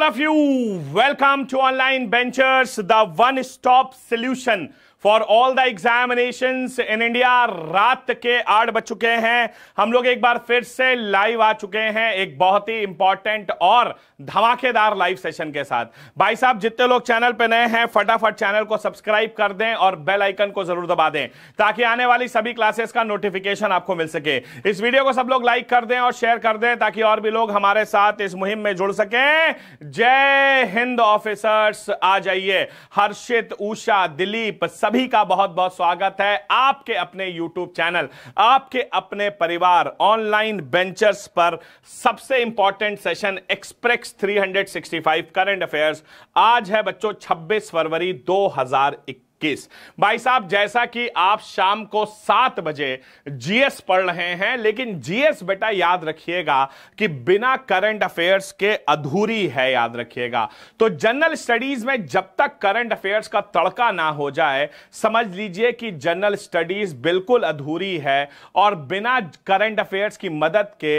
all of you. Welcome to Online Ventures, the one-stop solution for all the examination in India रात के आठ बज चुके हैं हम लोग एक बार फिर से लाइव आ चुके हैं एक बहुत ही इंपॉर्टेंट और धमाकेदार लाइव सेशन के साथ भाई साहब जितने लोग चैनल पे नए हैं फटाफट चैनल को सब्सक्राइब कर दें और बेल आइकन को जरूर दबा दें ताकि आने वाली सभी क्लासेस का नोटिफिकेशन आपको मिल सके इस वीडियो को सब लोग लाइक कर दें और शेयर कर दें ताकि और भी लोग हमारे साथ इस मुहिम में जुड़ सकें जय हिंद ऑफिसर्स आ जाइए हर्षित उषा दिलीप सब सभी का बहुत बहुत स्वागत है आपके अपने YouTube चैनल आपके अपने परिवार ऑनलाइन बेंचर्स पर सबसे important session express 365 current affairs आज है बच्चों 26 फरवरी 2021 इक्कीस भाई साहब जैसा कि आप शाम को सात बजे जीएस पढ़ रहे हैं लेकिन जीएस बेटा याद रखिएगा कि बिना करंट अफेयर्स के अधूरी है याद रखिएगा तो जनरल स्टडीज में जब तक करंट अफेयर्स का तड़का ना हो जाए समझ लीजिए कि जनरल स्टडीज बिल्कुल अधूरी है और बिना करंट अफेयर्स की मदद के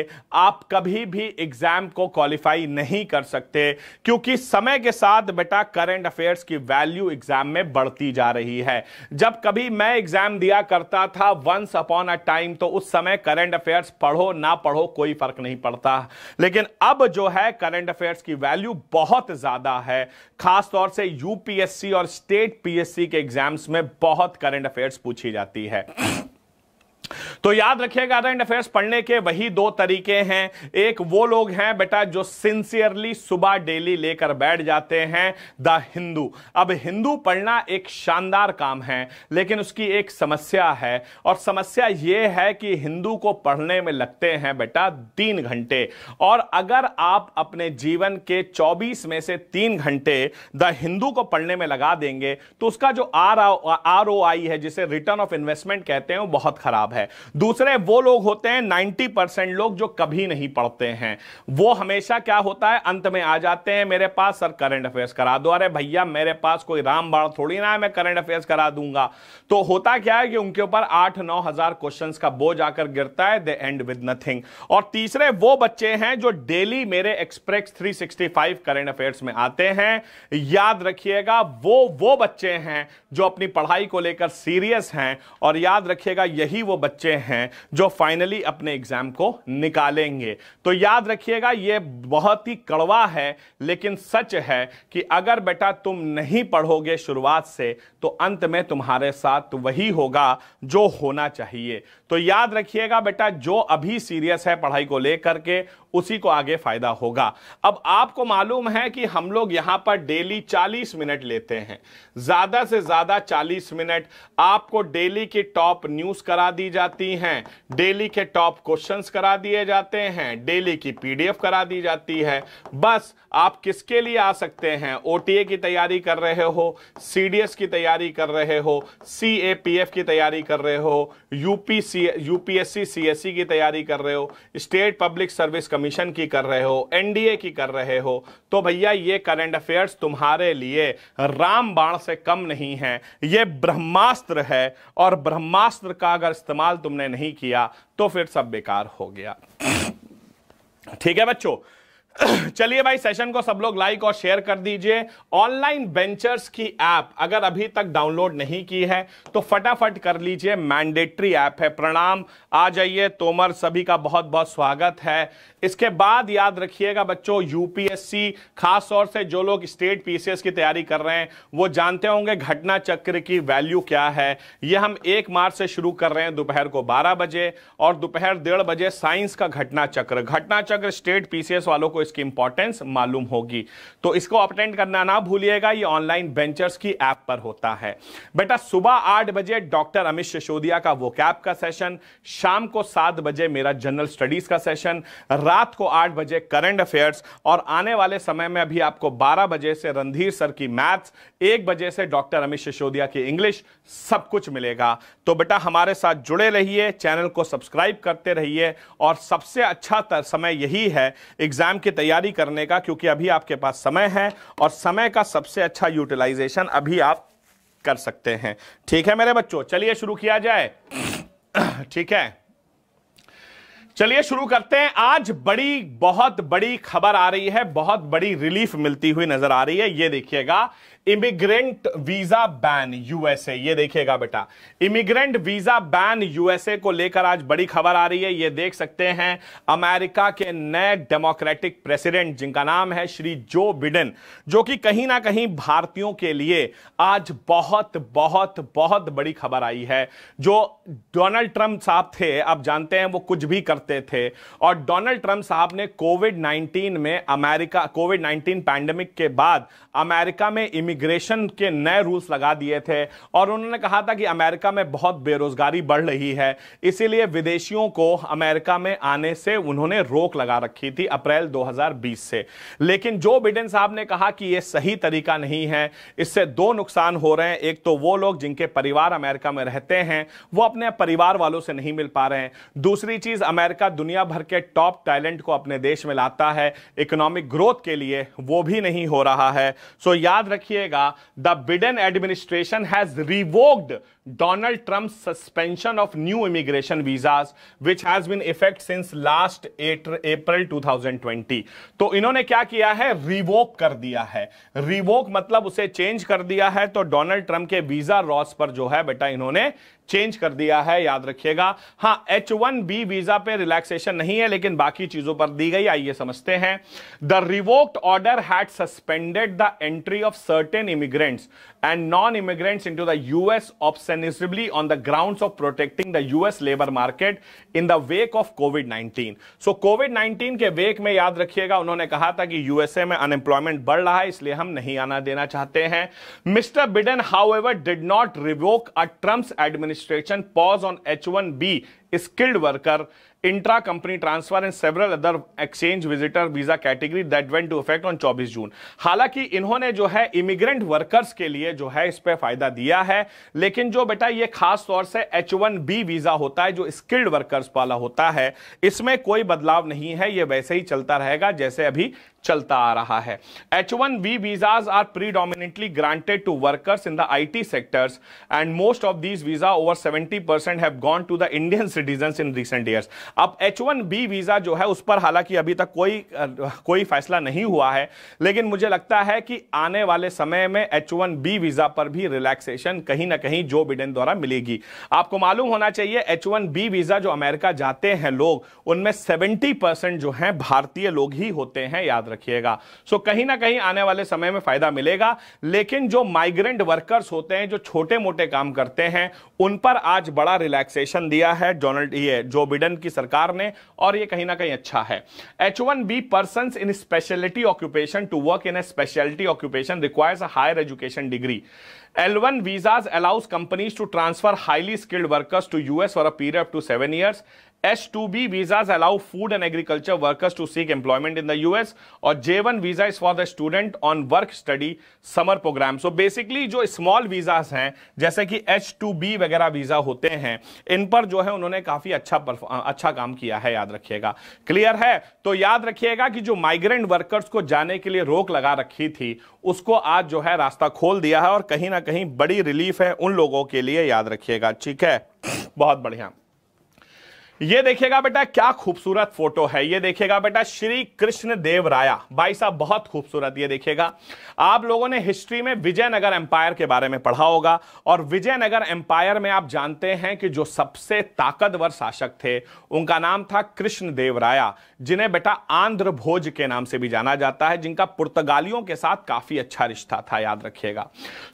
आप कभी भी एग्जाम को क्वालिफाई नहीं कर सकते क्योंकि समय के साथ बेटा करंट अफेयर्स की वैल्यू एग्जाम में बढ़ती जा रही है जब कभी मैं एग्जाम दिया करता था वंस अपॉन अ टाइम तो उस समय करंट अफेयर्स पढ़ो ना पढ़ो कोई फर्क नहीं पड़ता लेकिन अब जो है करंट अफेयर्स की वैल्यू बहुत ज्यादा है खासतौर से यूपीएससी और स्टेट पीएससी के एग्जाम्स में बहुत करंट अफेयर्स पूछी जाती है तो याद रखिएगा करंट अफेयर्स पढ़ने के वही दो तरीके हैं एक वो लोग हैं बेटा जो सिंसियरली सुबह डेली लेकर बैठ जाते हैं द हिंदू अब हिंदू पढ़ना एक शानदार काम है लेकिन उसकी एक समस्या है और समस्या यह है कि हिंदू को पढ़ने में लगते हैं बेटा तीन घंटे और अगर आप अपने जीवन के 24 में से तीन घंटे द हिंदू को पढ़ने में लगा देंगे तो उसका जो आर आर ओ आई है जिसे रिटर्न ऑफ इन्वेस्टमेंट कहते हैं वो बहुत खराब है दूसरे वो लोग होते हैं नाइन्टी परसेंट लोग जो कभी नहीं पढ़ते हैं वो हमेशा क्या होता है अंत में आ जाते हैं मेरे पास सर करंट अफेयर्स करा दो अरे भैया मेरे पास कोई राम बाण थोड़ी ना है मैं करंट अफेयर्स करा दूंगा तो होता क्या है कि उनके ऊपर आठ नौ हजार क्वेश्चन का बोझ आकर गिरता है दे एंड विद नथिंग और तीसरे वो बच्चे हैं जो डेली मेरे एक्सप्रेस थ्री करंट अफेयर्स में आते हैं याद रखिएगा वो वो बच्चे हैं जो अपनी पढ़ाई को लेकर सीरियस हैं और याद रखिएगा यही वो बच्चे हैं जो फाइनली अपने एग्जाम को निकालेंगे तो याद रखिएगा ये बहुत ही कड़वा है लेकिन सच है कि अगर बेटा तुम नहीं पढ़ोगे शुरुआत से तो अंत में तुम्हारे साथ वही होगा जो होना चाहिए तो याद रखिएगा बेटा जो अभी सीरियस है पढ़ाई को लेकर के उसी को आगे फायदा होगा अब आपको मालूम है कि हम लोग यहां पर डेली 40 मिनट लेते हैं ज्यादा से ज्यादा 40 मिनट आपको डेली की टॉप न्यूज करा दी जाती हैं डेली के टॉप क्वेश्चंस करा दिए जाते हैं डेली की पीडीएफ करा दी जाती है बस आप किसके लिए आ सकते हैं ओ की तैयारी कर रहे हो सी की तैयारी कर रहे हो सी की तैयारी कर रहे हो यूपीसी यूपीएससी सीएससी e की तैयारी कर रहे हो स्टेट पब्लिक सर्विस कमीशन की कर रहे हो एनडीए की कर रहे हो तो भैया ये करंट अफेयर्स तुम्हारे लिए रामबाण से कम नहीं है ये ब्रह्मास्त्र है और ब्रह्मास्त्र का अगर इस्तेमाल तुमने नहीं किया तो फिर सब बेकार हो गया ठीक है बच्चों चलिए भाई सेशन को सब लोग लाइक और शेयर कर दीजिए ऑनलाइन वेंचर्स की ऐप अगर अभी तक डाउनलोड नहीं की है तो फटाफट कर लीजिए मैंडेटरी ऐप है प्रणाम आ जाइए तोमर सभी का बहुत बहुत स्वागत है इसके बाद याद रखिएगा बच्चों यूपीएससी खास तौर से जो लोग स्टेट पीसीएस की तैयारी कर रहे हैं वो जानते होंगे घटना चक्र की वैल्यू क्या है ये हम एक मार्च से शुरू कर रहे हैं दोपहर को बारह बजे और दोपहर डेढ़ बजे साइंस का घटना चक्र घटना चक्र स्टेट पीसीएस वालों को इसकी इंपॉर्टेंस मालूम होगी तो इसको अटेंड करना ना भूलिएगा ये ऑनलाइन बेंचर्स की ऐप पर होता है बेटा सुबह आठ बजे डॉक्टर अमित सिसोदिया का वो कैप का सेशन शाम को सात बजे मेरा जनरल स्टडीज का सेशन रात को आठ बजे करंट अफेयर्स और आने वाले समय में अभी आपको बारह बजे से रणधीर सर की मैथ्स एक बजे से डॉक्टर अमित सिसोदिया की इंग्लिश सब कुछ मिलेगा तो बेटा हमारे साथ जुड़े रहिए चैनल को सब्सक्राइब करते रहिए और सबसे अच्छा समय यही है एग्जाम की की तैयारी करने का क्योंकि अभी आपके पास समय है और समय का सबसे अच्छा यूटिलाइजेशन अभी आप कर सकते हैं ठीक है मेरे बच्चों चलिए शुरू किया जाए ठीक है चलिए शुरू करते हैं आज बड़ी बहुत बड़ी खबर आ रही है बहुत बड़ी रिलीफ मिलती हुई नजर आ रही है ये देखिएगा इमिग्रेंट वीजा बैन यूएसए ये देखिएगा बेटा इमिग्रेंट वीजा बैन यूएसए को लेकर आज बड़ी खबर आ रही है ये देख सकते हैं अमेरिका के नए डेमोक्रेटिक प्रेसिडेंट जिनका नाम है श्री जो बिडेन जो कि कहीं ना कहीं भारतीयों के लिए आज बहुत बहुत बहुत बड़ी खबर आई है जो डोनाल्ड ट्रंप साहब थे आप जानते हैं वो कुछ भी करते थे और डोनाल्ड ट्रंप साहब ने कोविड नाइनटीन में अमेरिका कोविड नाइनटीन पैंडेमिक के बाद अमेरिका में इमिग्रेंट इमिग्रेशन के नए रूल्स लगा दिए थे और उन्होंने कहा था कि अमेरिका में बहुत बेरोजगारी बढ़ रही है इसीलिए विदेशियों को अमेरिका में आने से उन्होंने रोक लगा रखी थी अप्रैल 2020 से लेकिन जो बिडेन साहब ने कहा कि ये सही तरीका नहीं है इससे दो नुकसान हो रहे हैं एक तो वो लोग जिनके परिवार अमेरिका में रहते हैं वो अपने परिवार वालों से नहीं मिल पा रहे हैं दूसरी चीज अमेरिका दुनिया भर के टॉप टैलेंट को अपने देश में लाता है इकोनॉमिक ग्रोथ के लिए वो भी नहीं हो रहा है सो याद रखिए लीजिएगा the Biden administration has revoked Donald Trump's suspension of new immigration visas which has been effect since last April 2020 तो इन्होंने क्या किया है रिवोक कर दिया है रिवोक मतलब उसे चेंज कर दिया है तो डोनाल्ड ट्रंप के वीजा रॉस पर जो है बेटा इन्होंने चेंज कर दिया है याद रखिएगा हाँ एच वन बी वीजा पे रिलैक्सेशन नहीं है लेकिन बाकी चीजों पर दी गई आइए समझते हैं the revoked order had suspended the entry of certain immigrants and non immigrants into the US of ostensibly on the grounds of protecting the US labor market in the wake of COVID-19. So COVID-19 के वेक में याद रखिएगा उन्होंने कहा था कि USA में unemployment बढ़ रहा है इसलिए हम नहीं आना देना चाहते हैं mister Biden how did not revoke a Trump's administration pause on H one B skilled worker intra company transfer and several other exchange visitor visa category that went to effect on 24 June हालांकि इन्होंने जो है immigrant workers के लिए जो है इस पर फायदा दिया है लेकिन जो बेटा ये खास तौर से एच वन बी वीजा होता है जो स्किल्ड वर्कर्स वाला होता है इसमें कोई बदलाव नहीं है ये वैसे ही चलता रहेगा जैसे अभी चलता आ रहा है H one B visas are predominantly granted to workers in the I T sectors and most of these visa over seventy percent have gone to the Indian citizen in recent years अब H one B visa जो है उस पर हालांकि अभी तक कोई कोई फैसला नहीं हुआ है लेकिन मुझे लगता है कि आने वाले समय में एच वन बी वीजा पर भी रिलैक्सेशन कहीं ना कहीं जो बिडेन द्वारा मिलेगी आपको मालूम होना चाहिए एच वन बी वीजा जो अमेरिका जाते हैं लोग उनमें सेवेंटी परसेंट जो है भारतीय लोग ही होते हैं याद रखिएगा सो कहीं ना कहीं आने वाले समय में फायदा मिलेगा लेकिन जो माइग्रेंट वर्कर्स होते हैं जो छोटे मोटे काम करते हैं उन पर आज बड़ा रिलैक्सेशन दिया है डोनाल्ड ये जो बिडन की सरकार ने और ये कहीं ना कहीं अच्छा है H one B person in specialty occupation to work in a specialty occupation requires a higher education degree L1 visas allows companies to transfer highly skilled workers to US for a period up to 7 years. Two B visas allow food and agriculture workers to seek employment in the S और one visa is for the student on work study summer programme so basically जो small visas हैं जैसे कि H two B वगैरह visa होते हैं इन पर जो है उन्होंने काफ़ी अच्छा अच्छा काम किया है याद रखिएगा क्लियर है तो याद रखिएगा कि जो माइग्रेंट वर्कर्स को जाने के लिए रोक लगा रखी थी उसको आज जो है रास्ता खोल दिया है और कहीं ना कहीं बड़ी रिलीफ है उन लोगों के लिए याद रखिएगा ठीक है बहुत बढ़िया ये देखिएगा बेटा क्या खूबसूरत फोटो है ये देखिएगा बेटा श्री कृष्ण देव राया भाई साहब बहुत खूबसूरत ये देखिएगा आप लोगों ने हिस्ट्री में विजयनगर एम्पायर के बारे में पढ़ा होगा और विजयनगर एम्पायर में आप जानते हैं कि जो सबसे ताकतवर शासक थे उनका नाम था कृष्ण देव राया जिन्हें बेटा आंध्र भोज के नाम से भी जाना जाता है जिनका पुर्तगालियों के साथ काफी अच्छा रिश्ता था याद रखिएगा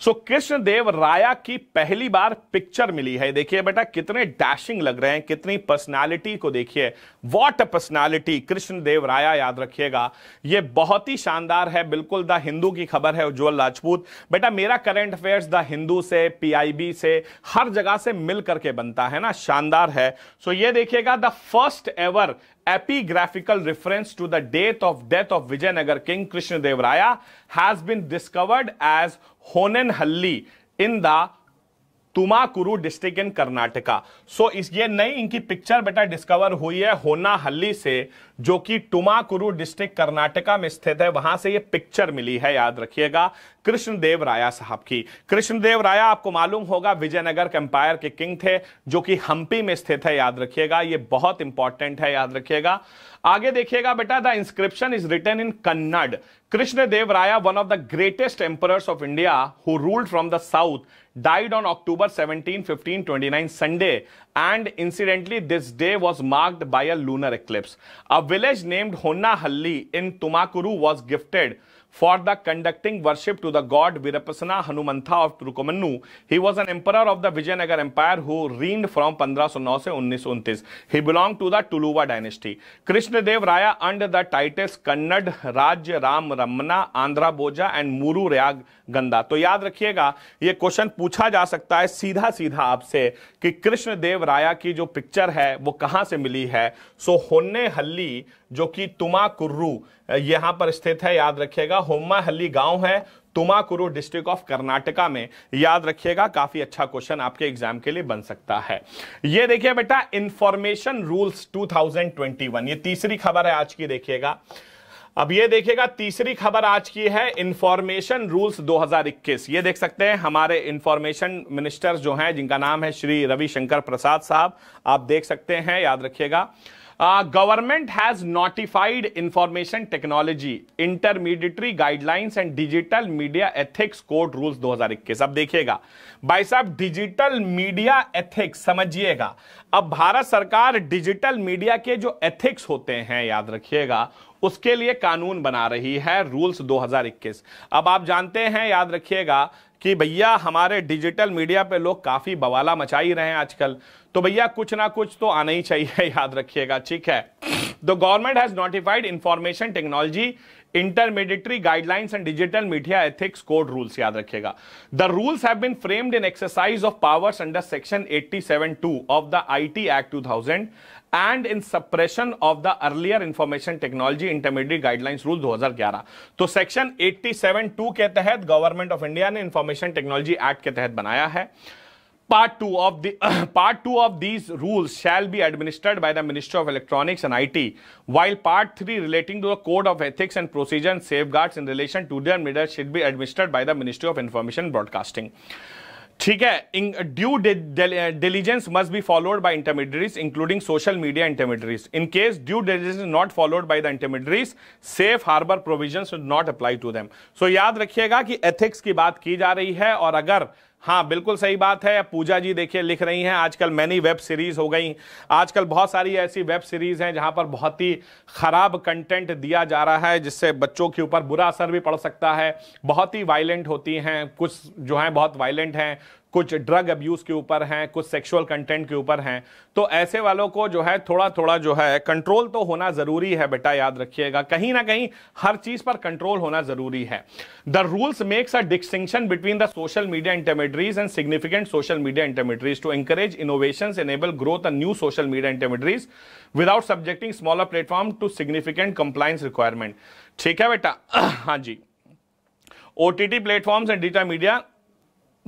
सो कृष्ण देव राया की पहली बार पिक्चर मिली है देखिए बेटा कितने डैशिंग लग रहे हैं कितनी पर्सनल पर्सनालिटी को देखिए what a personality Krishna Deva Raya याद रखिएगा ये बहुत ही शानदार है बिल्कुल द हिंदू की खबर है उज्ज्वल राजपूत बेटा मेरा करंट अफेयर्स द हिंदू से पीआईबी से हर जगह से मिल करके बनता है ना शानदार है सो ये देखिएगा the first ever epigraphical reference to the death of death of Vijayanagar king Krishna Deva Raya has been discovered as Honnenahalli in the Tumakuru district in Karnataka so इस ये नई इनकी पिक्चर बेटा डिस्कवर हुई है होना हल्ली से जो कि टुमाकुरु डिस्ट्रिक्ट कर्नाटका में स्थित है वहां से ये पिक्चर मिली है याद रखिएगा कृष्णदेव राया साहब की कृष्णदेव राया आपको मालूम होगा विजयनगर एम्पायर के किंग थे जो कि हम्पी में स्थित है याद रखिएगा ये बहुत इंपॉर्टेंट है याद रखिएगा आगे देखिएगा बेटा the inscription is written in Kannada Krishnadeva Raya one of the greatest emperor of India who ruled from the south died seventeen fifteen 17, nine Sunday and incidentally this day was marked by a lunar eclipse. A village named Honnahalli in Tumakuru was gifted for the conducting worship to the god Virapasana Hanumantha of Turkomannu. He was an emperor of the Vijayanagar Empire who reigned from 1509 se 1929. He belonged to the Tuluva dynasty. krishna dev Raya under the titles Kannad, Raj, Ram, Ramana, Andhra Boja and Muru Rayag Ganda. to yaad rakhiyega ye question pucha ja sakta hai seedha seedha aap se ki krishna dev raya ki jo picture hai wo kahan se mili hai so honne halli जो कि तुमाकुर्रू यहां पर स्थित है याद रखिएगा हल्ली गांव है तुमाकुरु डिस्ट्रिक्ट ऑफ कर्नाटका में याद रखिएगा काफी अच्छा क्वेश्चन आपके एग्जाम के लिए बन सकता है ये देखिए बेटा इंफॉर्मेशन रूल्स 2021 ये तीसरी खबर है आज की देखिएगा अब ये देखिएगा तीसरी खबर आज की है इंफॉर्मेशन रूल्स 2021 ये देख सकते हैं हमारे इंफॉर्मेशन मिनिस्टर जो हैं जिनका नाम है श्री रविशंकर प्रसाद साहब आप देख सकते हैं याद रखिएगा government has notified information technology intermediary guidelines and digital media ethics code rules 2021 अब देखिएगा भाई साहब डिजिटल मीडिया एथिक्स समझिएगा अब भारत सरकार डिजिटल मीडिया के जो एथिक्स होते हैं याद रखिएगा उसके लिए कानून बना रही है रूल्स 2021 अब आप जानते हैं याद रखिएगा कि भैया हमारे डिजिटल मीडिया पे लोग काफी बवाला मचाई रहे हैं आजकल तो भैया कुछ ना कुछ तो आना ही चाहिए याद रखिएगा ठीक है the government has notified information technology intermediary guidelines and digital media ethics code rules याद रखिएगा the rules have been framed in exercise of powers under section 872 of the IT act 2000 and in suppression of the earlier information technology intermediate guidelines rule 2011 तो section seven two के तहत government of India ने information technology act के तहत बनाया है part two of the part two of these rule shall be administered by the ministry of electronics and I T while part three relating to the code of ethics and procedure safeguard in relation to the media should be administered by the ministry of information broadcasting ठीक है due diligence must be followed by intermediaries including social media intermediaries in case due diligence not followed by the intermediaries safe harbour provision not apply to them so याद रखिएगा कि ethics की बात की जा रही है और अगर हाँ बिल्कुल सही बात है पूजा जी देखिए लिख रही हैं आजकल मैनी वेब सीरीज हो गई आजकल बहुत सारी ऐसी वेब सीरीज हैं जहां पर बहुत ही खराब कंटेंट दिया जा रहा है जिससे बच्चों के ऊपर बुरा असर भी पड़ सकता है बहुत ही वायलेंट होती हैं कुछ जो हैं बहुत वायलेंट हैं कुछ ड्रग अब्यूज के ऊपर हैं कुछ सेक्सुअल कंटेंट के ऊपर हैं तो ऐसे वालों को जो है थोड़ा थोड़ा जो है कंट्रोल तो होना जरूरी है बेटा याद रखिएगा कहीं ना कहीं हर चीज पर कंट्रोल होना जरूरी है the rules makes a distinction between the social media intermediaries and significant social media intermediaries to encourage innovation enable growth a new social media intermediaries without subjecting smaller platform to significant compliance requirement ठीक है बेटा हाँ जी O T T platforms and digital media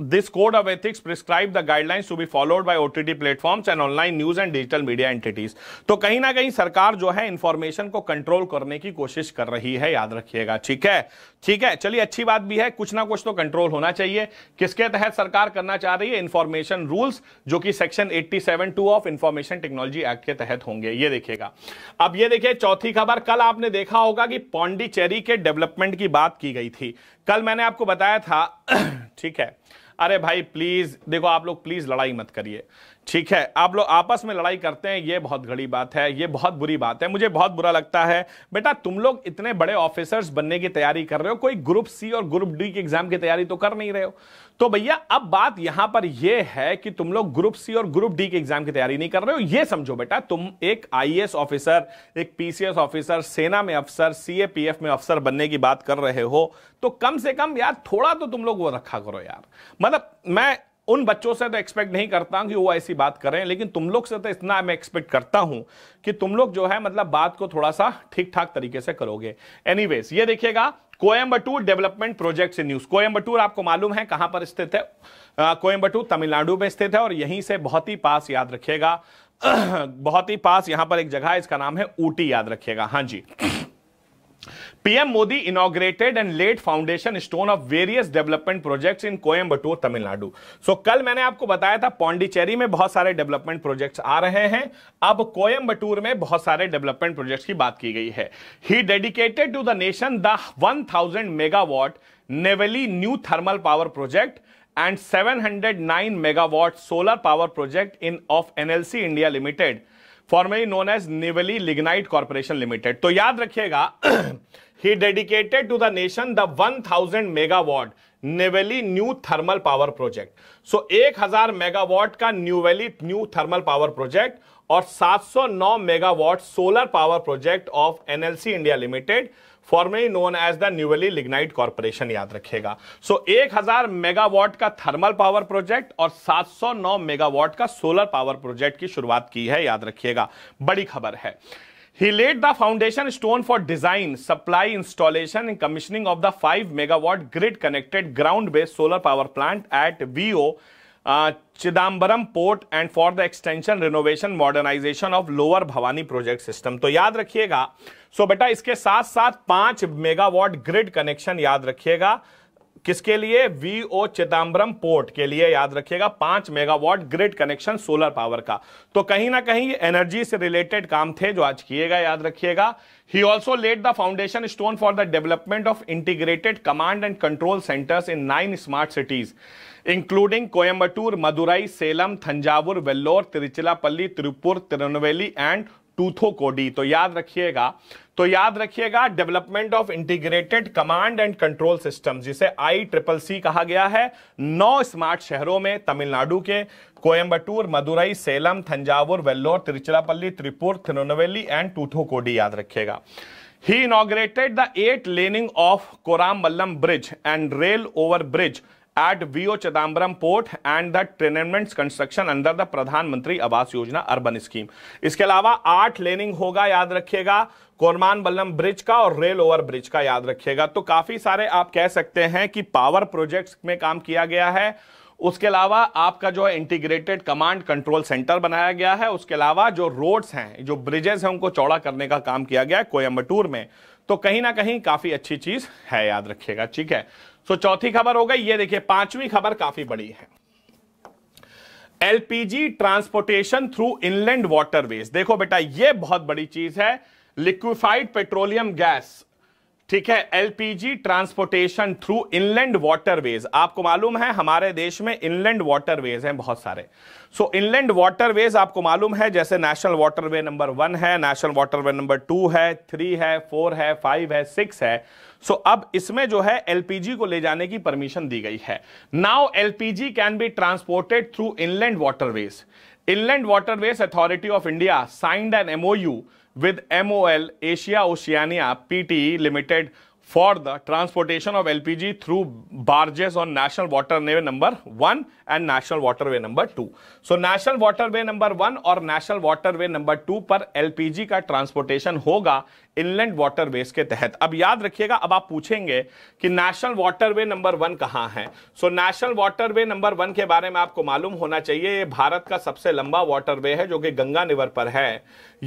this code of ethics prescribe the guidelines to be followed by OTT platforms and online news and digital media entities तो कहीं ना कहीं सरकार जो है इंफॉर्मेशन को कंट्रोल करने की कोशिश कर रही है याद रखिएगा ठीक है ठीक है चलिए अच्छी बात भी है कुछ ना कुछ तो कंट्रोल होना चाहिए किसके तहत सरकार करना चाह रही है इंफॉर्मेशन रूल्स जो कि section 87 two of information technology act के तहत होंगे ये देखिएगा अब ये देखिए चौथी खबर कल आपने देखा होगा कि पौंडीचेरी के डेवलपमेंट की बात की गई थी कल मैंने आपको बताया था ठीक है अरे भाई प्लीज देखो आप लोग प्लीज लड़ाई मत करिए ठीक है आप लोग आपस में लड़ाई करते हैं ये बहुत घड़ी बात है ये बहुत बुरी बात है मुझे बहुत बुरा लगता है बेटा तुम लोग इतने बड़े ऑफिसर्स बनने की तैयारी कर रहे हो कोई ग्रुप सी और ग्रुप डी की एग्जाम की तैयारी तो कर नहीं रहे हो तो भैया अब बात यहां पर यह है कि तुम लोग ग्रुप सी और ग्रुप डी के एग्जाम की तैयारी नहीं कर रहे हो यह समझो बेटा तुम एक आई ऑफिसर एक पीसीएस ऑफिसर सेना में अफसर सी में अफसर बनने की बात कर रहे हो तो कम से कम यार थोड़ा तो तुम लोग वो रखा करो यार मतलब मैं उन बच्चों से तो एक्सपेक्ट नहीं करता हूं कि वो ऐसी बात करें लेकिन तुम लोग से तो इतना मैं एक्सपेक्ट करता हूं कि तुम लोग जो है मतलब बात को थोड़ा सा ठीक ठाक तरीके से करोगे एनीवेज ये देखिएगा कोयम्बटूर डेवलपमेंट प्रोजेक्ट से न्यूज कोयम्बटूर आपको मालूम है कहां पर स्थित है कोयम्बटूर तमिलनाडु में स्थित है और यहीं से बहुत ही पास याद रखिएगा बहुत ही पास यहां पर एक जगह है इसका नाम है ऊटी याद रखिएगा हाँ जी PM Modi inaugurated and laid foundation stone of various development projects in Coimbatore Tamil Nadu so कल मैंने आपको बताया था पौंडीचेरी में बहुत सारे डेवलपमेंट प्रोजेक्ट्स आ रहे हैं अब कोयम्बटूर में बहुत सारे डेवलपमेंट प्रोजेक्ट्स की बात की गई है he dedicated to the nation the thousand megawatt Neyveli new thermal power project and nine megawatt solar power project in of NLC India limited formerly known as Neyveli lignite corporation limited तो याद रखिएगा he dedicated to the nation the 1000 megawatt Neyveli new thermal power project so 1000 megawatt का Neyveli new thermal power project और 709 megawatt solar power project of NLC India limited formerly known as the Neyveli lignite corporation याद रखेगा so so, 1000 megawatt का thermal power project और 709 megawatt का solar power project की शुरुआत की है याद रखिएगा बड़ी खबर है He laid the foundation stone for design, supply, installation, and commissioning of the 5 megawatt grid connected ground based solar power plant at VO Chidambaram port and for the extension renovation modernisation of lower Bhavani project system तो याद रखिएगा सो बेटा इसके साथ साथ पांच megawatt grid connection याद रखिएगा किसके लिए वी ओ चिदम्बरम पोर्ट के लिए याद रखिएगा पांच megawatt grid connection solar power का तो कहीं ना कहीं एनर्जी से रिलेटेड काम थे जो आज किएगा याद रखिएगा he also laid the foundation stone for the development of integrated command and control centres in nine smart cities including Coimbatore Madurai Salem Thanjavur Vellore Tiruchirappalli, Tiruppur Tirunelveli and Thoothukudi तो याद रखिएगा तो याद रखिएगा development of integrated command and control system जिसे आई ट्रिपल सी कहा गया है नौ स्मार्ट शहरों में तमिलनाडु के कोयम्बटूर मदुरई सेलम थंजावुर वेल्लोर तिरुचिरापल्ली त्रिपुर थिरुनवेली एंड टूथोकोडी याद रखिएगा he inaugurated the eight laning of Koram bridge and rail over bridge V O Chidambaram port and the tenement construction under the Pradhan Mantri Awas योजना अर्बन स्कीम इसके अलावा आठ लेनिंग होगा याद रखिएगा कोरमान बल्लम ब्रिज का और रेल ओवर ब्रिज का याद रखिएगा तो काफी सारे आप कह सकते हैं कि पावर प्रोजेक्ट्स में काम किया गया है उसके अलावा आपका जो है इंटीग्रेटेड कमांड कंट्रोल सेंटर बनाया गया है उसके अलावा जो रोड्स हैं जो ब्रिजेस हैं उनको चौड़ा करने का काम किया गया है कोयम्बटूर में तो कहीं ना कहीं काफी अच्छी चीज है याद रखिएगा ठीक है सो चौथी खबर हो गई ये देखिए पांचवी खबर काफी बड़ी है LPG transportation through inland waterways देखो बेटा ये बहुत बड़ी चीज है लिक्विफाइड पेट्रोलियम गैस ठीक है LPG transportation through inland waterways आपको मालूम है हमारे देश में इनलैंड वाटरवेज हैं बहुत सारे सो इनलैंड वाटरवेज आपको मालूम है जैसे नेशनल वाटरवे नंबर वन है नेशनल वाटरवे नंबर टू है थ्री है फोर है फाइव है सिक्स है सो so, अब इसमें जो है एलपीजी को ले जाने की परमिशन दी गई है now LPG can be transported through inland waterways inland waterways authority of India signed an MOU with M O L Asia Oceania PT limited for the transportation of LPG through barges on national waterway number one and national waterway number two so national waterway number one और national waterway number two पर LPG का transportation होगा inland waterways के तहत अब याद रखिएगा अब आप पूछेंगे कि नेशनल वाटरवे नंबर वन कहां है so national waterway number one के बारे में आपको मालूम होना चाहिए ये भारत का सबसे लंबा वाटरवे है जो कि गंगा निवर पर है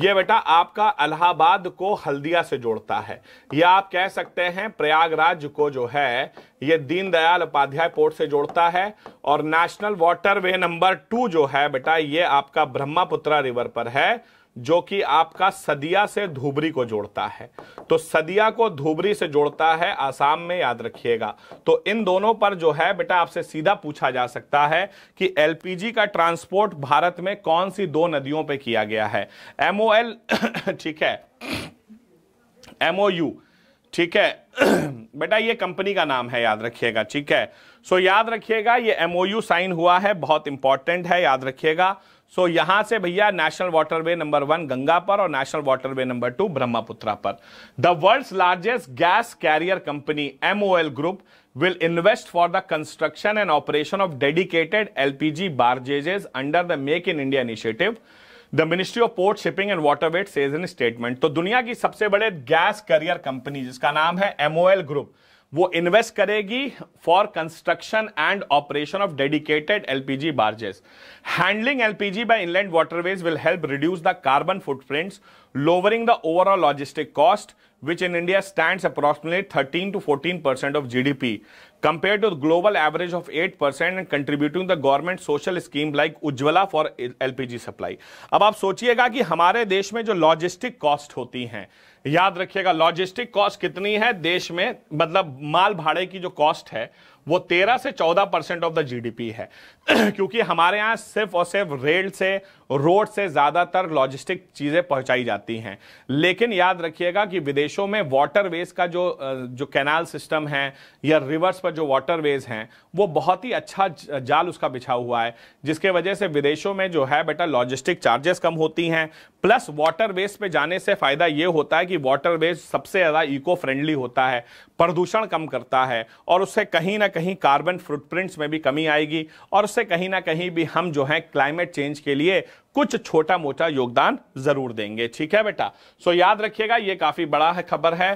ये बेटा आपका अलाहाबाद को हल्दिया से जोड़ता है या आप कह सकते हैं प्रयागराज को जो है ये दीनदयाल उपाध्याय पोर्ट से जोड़ता है और नेशनल वाटरवे नंबर टू जो है बेटा ये आपका ब्रह्मपुत्रा रिवर पर है जो कि आपका सदिया से धुबरी को जोड़ता है तो सदिया को धुबरी से जोड़ता है आसाम में याद रखिएगा तो इन दोनों पर जो है बेटा आपसे सीधा पूछा जा सकता है कि एलपीजी का ट्रांसपोर्ट भारत में कौन सी दो नदियों पे किया गया है एमओएल ठीक है एमओयू ठीक है बेटा ये कंपनी का नाम है याद रखिएगा ठीक है सो याद रखिएगा ये एमओयू साइन हुआ है बहुत इंपॉर्टेंट है याद रखिएगा सो यहां से भैया national waterway number one Ganga पर और national waterway number two Brahmaputra पर the world largest gas carrier company MOL group will invest for the construction and operation of dedicated LPG barges under the make in India initiative the ministry of port shipping and waterways says in statement तो दुनिया की सबसे बड़े gas carrier company जिसका नाम है MOL group वो invest करेगी for construction and operation of dedicated LPG barges handling LPG by inland waterways will help reduce the carbon footprints lowering the overall logistic cost which in India stands approximately thirteen to fourteen percent of G D compare to global average of eight percent and contributing the government social scheme like Ujjwala for LPG supply अब आप सोचिएगा कि हमारे देश में जो logistic cost होती हैं याद रखिएगा लॉजिस्टिक कॉस्ट कितनी है देश में मतलब माल भाड़े की जो कॉस्ट है वो 13 से 14 परसेंट ऑफ द जीडीपी है क्योंकि हमारे यहाँ सिर्फ और सिर्फ रेल से रोड से ज़्यादातर लॉजिस्टिक चीज़ें पहुंचाई जाती हैं लेकिन याद रखिएगा कि विदेशों में वाटरवेज का जो जो कैनाल सिस्टम है या रिवर्स पर जो वाटरवेज हैं वो बहुत ही अच्छा जाल उसका बिछा हुआ है जिसके वजह से विदेशों में जो है बेटा लॉजिस्टिक चार्जेस कम होती हैं प्लस वाटर वेज पे जाने से फ़ायदा ये होता है कि वाटर वेज सबसे ज़्यादा इको फ्रेंडली होता है प्रदूषण कम करता है और उससे कहीं ना कहीं कार्बन फुटप्रिंट्स में भी कमी आएगी और उससे कहीं ना कहीं भी हम जो है क्लाइमेट चेंज के लिए कुछ छोटा मोटा योगदान जरूर देंगे ठीक है बेटा सो याद रखिएगा ये काफी बड़ा है खबर है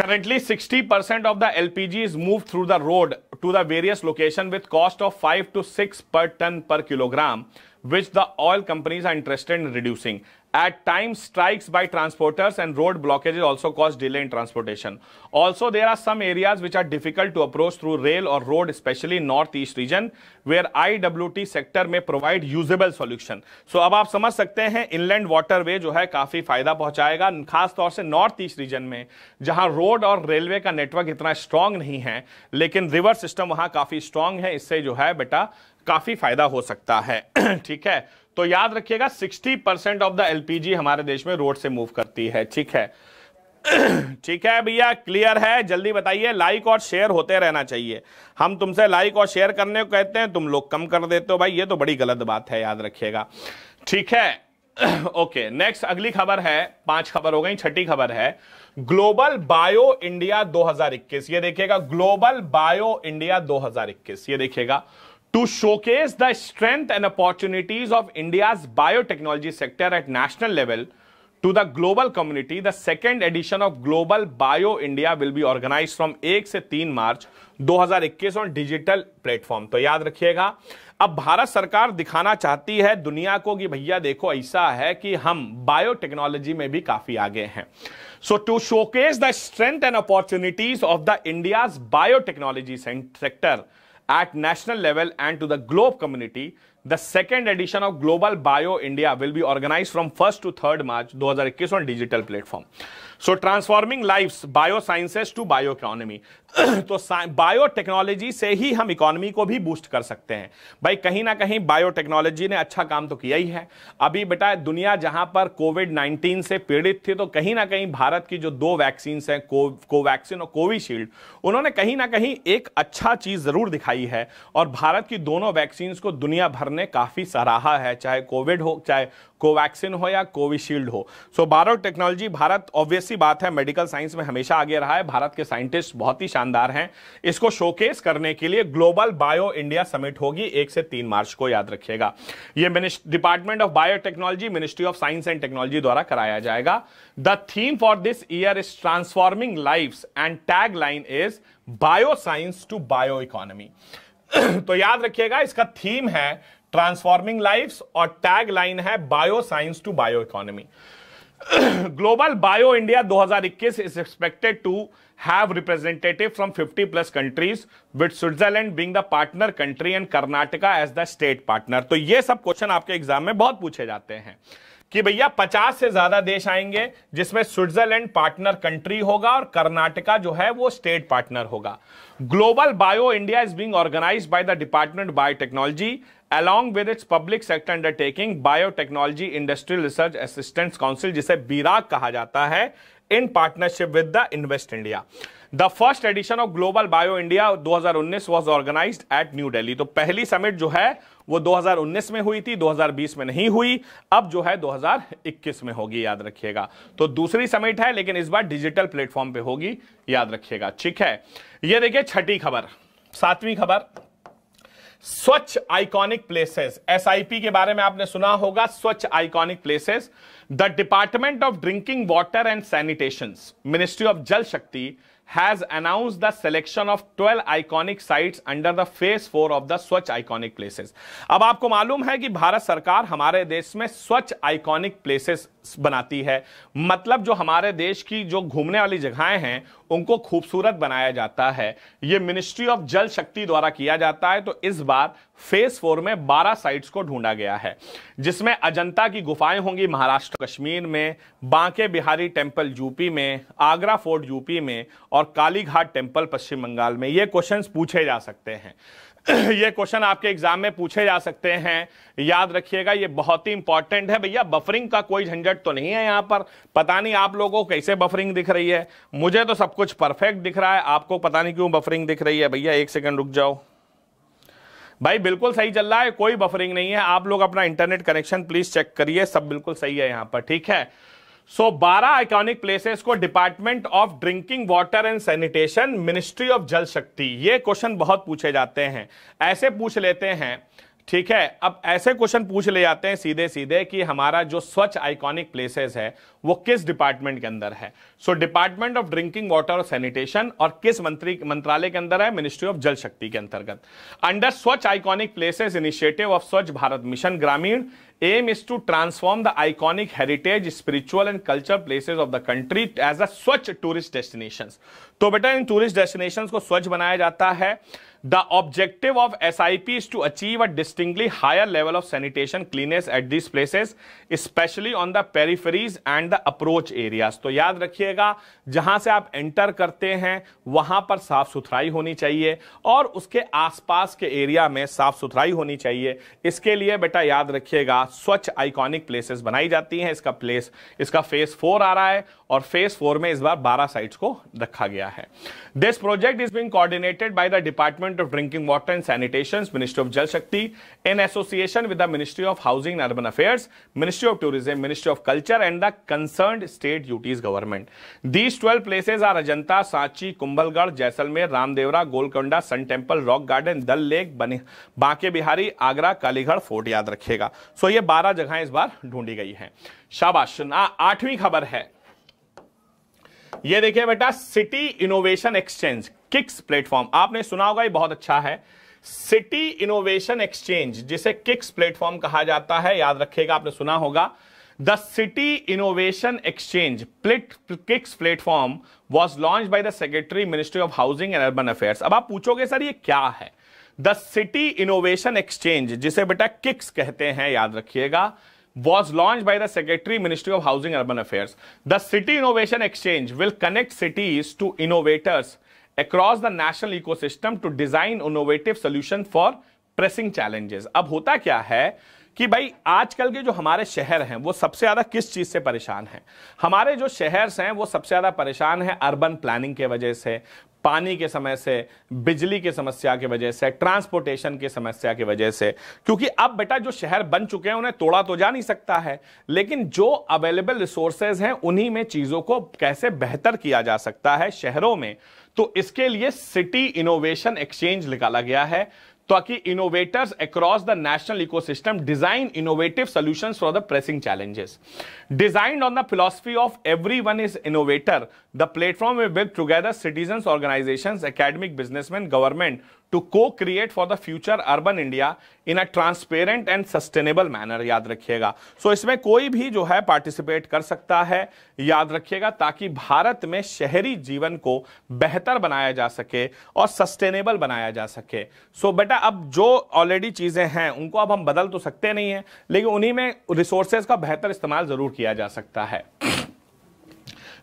currently 60% percent of the LPG is move through the road to the various location with cost of five to six per ton per kilogram which the oil companies are interested in reducing At times, strikes by transporters and road blockages also cause delay in transportation. Also, there are some areas which are difficult to approach through rail or road, especially northeast region, where IWT sector may provide usable solution. So, अब आप समझ सकते हैं inland waterway जो है काफी फायदा पहुंचाएगा खास तौर से नॉर्थ ईस्ट रीजन में जहां रोड और रेलवे का नेटवर्क इतना स्ट्रांग नहीं है लेकिन रिवर सिस्टम वहां काफी स्ट्रांग है इससे जो है बेटा काफी फायदा हो सकता है ठीक है तो याद रखिएगा 60 परसेंट ऑफ द एलपीजी हमारे देश में रोड से मूव करती है ठीक है ठीक है भैया क्लियर है जल्दी बताइए लाइक और शेयर होते रहना चाहिए हम तुमसे लाइक और शेयर करने को कहते हैं तुम लोग कम कर देते हो भाई ये तो बड़ी गलत बात है याद रखिएगा ठीक है ओके नेक्स्ट अगली खबर है पांच खबर हो गई छठी खबर है ग्लोबल बायो इंडिया 2021 ये देखिएगा ग्लोबल बायो इंडिया 2021 ये देखिएगा to showcase the strength and opportunities of India's biotechnology sector at national level to the global community, the second edition of Global Bio India will be organized from 1 से 3 मार्च 2021 on digital platform तो याद रखिएगा अब भारत सरकार दिखाना चाहती है दुनिया को कि भैया देखो ऐसा है कि हम बायोटेक्नोलॉजी में भी काफी आगे हैं so to showcase the strength and opportunities of the India's biotechnology sector at national level and to the globe community. The second edition of Global Bio India will be organized from 1st to 3rd March 2021 on digital platform. So transforming life biosciences to bio bioeconomy तो biotechnology से ही हम economy को भी boost कर सकते हैं भाई कहीं ना कहीं बायोटेक्नोलॉजी ने अच्छा काम तो किया ही है अभी बेटा दुनिया जहां पर कोविड 19 से पीड़ित थी तो कहीं ना कहीं भारत की जो दो वैक्सीन हैं कोवैक्सीन और कोविशील्ड उन्होंने कहीं ना कहीं एक अच्छा चीज जरूर दिखाई है और भारत की दोनों वैक्सीन को दुनिया भर ने काफी सराहा है चाहे कोविड हो चाहे कोवैक्सीन हो या कोविशील्ड हो so so, technology Bharat obviously बात है मेडिकल साइंस में हमेशा आगे रहा है भारत के साइंटिस्ट बहुत ही शानदार हैं इसको शोकेस करने के लिए ग्लोबल बायो इंडिया समिट होगी एक से तीन मार्च को याद रखिएगा ये department of biotechnology ministry of science and technology द्वारा कराया जाएगा the theme for this year is transforming life and tagline is bio science to bio bioeconomy तो याद रखिएगा इसका थीम है ट्रांसफॉर्मिंग लाइफ और टैग लाइन है bio science to bio bioeconomy global bio India 2021 is expected to have representative from 50 plus countries with Switzerland being the partner country and Karnataka as the state partner तो ये सब question आपके exam में बहुत पूछे जाते हैं कि भैया पचास से ज्यादा देश आएंगे जिसमें स्विट्जरलैंड पार्टनर कंट्री होगा और कर्नाटका जो है वो स्टेट पार्टनर होगा global bio India is being organized by the department biotechnology along with its public sector undertaking biotechnology industrial research assistant council जिसे बीराग कहा जाता है in partnership with the invest India the first edition of global bio India 2019 was organize at new Delhi तो पहली summit जो है वो 2019 में हुई थी 2020 में नहीं हुई अब जो है 2021 में होगी याद रखिएगा तो दूसरी समिट है लेकिन इस बार डिजिटल प्लेटफॉर्म पे होगी याद रखिएगा ठीक है ये देखिए छठी खबर सातवीं खबर स्वच्छ आइकॉनिक प्लेसेस एसआईपी के बारे में आपने सुना होगा Swachh iconic places the department of drinking water and sanitation ministry of Jal Shakti has announce the selection of twelve iconic sites under the phase four of the Swachh iconic places अब आपको मालूम है कि भारत सरकार हमारे देश में स्वच्छ आइकॉनिक प्लेसेस बनाती है मतलब जो हमारे देश की जो घूमने वाली जगहें हैं उनको खूबसूरत बनाया जाता है ये मिनिस्ट्री ऑफ जल शक्ति द्वारा किया जाता है तो इस बार फेस फोर में 12 साइट्स को ढूंढा गया है जिसमें अजंता की गुफाएं होंगी महाराष्ट्र कश्मीर में बांके बिहारी टेम्पल यूपी में आगरा फोर्ट यूपी में और कालीघाट टेम्पल पश्चिम बंगाल में ये क्वेश्चन पूछे जा सकते हैं ये क्वेश्चन आपके एग्जाम में पूछे जा सकते हैं याद रखिएगा ये बहुत ही इंपॉर्टेंट है भैया बफरिंग का कोई झंझट तो नहीं है यहाँ पर पता नहीं आप लोगों को कैसे बफरिंग दिख रही है मुझे तो सब कुछ परफेक्ट दिख रहा है आपको पता नहीं क्यों बफरिंग दिख रही है भैया एक सेकंड रुक जाओ भाई बिल्कुल सही चल रहा है कोई बफरिंग नहीं है आप लोग अपना इंटरनेट कनेक्शन प्लीज चेक करिए सब बिल्कुल सही है यहाँ पर ठीक है सो बारह आइकॉनिक प्लेसेस को department of drinking water and sanitation ministry of Jal Shakti ये क्वेश्चन बहुत पूछे जाते हैं ऐसे पूछ लेते हैं ठीक है अब ऐसे क्वेश्चन पूछ ले जाते हैं सीधे सीधे कि हमारा जो स्वच्छ आइकॉनिक प्लेसेस है वो किस डिपार्टमेंट के अंदर है so department of drinking water और सैनिटेशन और किस मंत्री मंत्रालय के अंदर है मिनिस्ट्री ऑफ जल शक्ति के अंतर्गत अंडर स्वच्छ iconic places initiative of Swachh Bharat mission Grameen aim is to transform the iconic heritage spiritual and culture places of the country as a Swachh tourist destination तो बेटा इन टूरिस्ट डेस्टिनेशन को स्वच्छ बनाया जाता है The objective of SIP is to achieve a distinctly higher level of sanitation cleanness at these places, especially on the peripheries and the approach areas. तो याद रखिएगा जहां से आप एंटर करते हैं वहां पर साफ सुथराई होनी चाहिए और उसके आसपास के एरिया में साफ सुथराई होनी चाहिए इसके लिए बेटा याद रखिएगा स्वच्छ आइकॉनिक प्लेसेस बनाई जाती हैं इसका प्लेस इसका फेस फोर आ रहा है और फेज फोर में इस बार बारह साइट्स को रखा गया है this project is being coordinated by the department of drinking water and sanitation ministry of Jal Shakti in association with the ministry of housing and urban affairs ministry of tourism ministry of culture and the concern state UTs government these twelve places are Ajanta Sanchi Kumbhalgarh Jaisalmer Ramdevra Golconda sun temple rock garden Dal lake बने Banke Bihari Agra Kaligarh fort याद रखेगा so so ये बारह जगह इस बार ढूंढी गई है शाबाश आठवीं खबर है ये देखिए बेटा city innovation exchange CiX platform आपने सुना होगा ये बहुत अच्छा है सिटी इनोवेशन एक्सचेंज जिसे किक्स प्लेटफॉर्म कहा जाता है याद रखिएगा आपने सुना होगा the city innovation exchange plate CiX platform was launch by the secretary ministry of housing and urban affairs अब आप पूछोगे सर ये क्या है द सिटी इनोवेशन एक्सचेंज जिसे बेटा किक्स कहते हैं याद रखिएगा was launched by the Secretary Ministry of Housing Urban Affairs. The City Innovation Exchange will connect cities to innovators across the national ecosystem to design innovative solution for pressing challenges. ab hota kya hai कि भाई आजकल के जो हमारे शहर हैं वो सबसे ज़्यादा किस चीज़ से परेशान हैं हमारे जो शहर हैं वो सबसे ज़्यादा परेशान हैं अर्बन प्लानिंग के वजह से पानी के समय से बिजली की समस्या की वजह से ट्रांसपोर्टेशन की समस्या की वजह से क्योंकि अब बेटा जो शहर बन चुके हैं उन्हें तोड़ा तो जा नहीं सकता है लेकिन जो अवेलेबल रिसोर्सेज हैं उन्हीं में चीज़ों को कैसे बेहतर किया जा सकता है शहरों में तो इसके लिए सिटी इनोवेशन एक्सचेंज निकाला गया है ताकि innovators across the national ecosystem design innovative solutions for the pressing challenges. Designed on the philosophy of everyone is innovator, the platform will bring together citizens, organizations, academic, businessmen, government to को create for the future urban India in a transparent and sustainable manner याद रखिएगा सो so, इसमें कोई भी जो है participate कर सकता है याद रखिएगा ताकि भारत में शहरी जीवन को बेहतर बनाया जा सके और सस्टेनेबल बनाया जा सके सो so, बेटा अब जो ऑलरेडी चीज़ें हैं उनको अब हम बदल तो सकते नहीं हैं लेकिन उन्हीं में रिसोर्सेज का बेहतर इस्तेमाल ज़रूर किया जा सकता है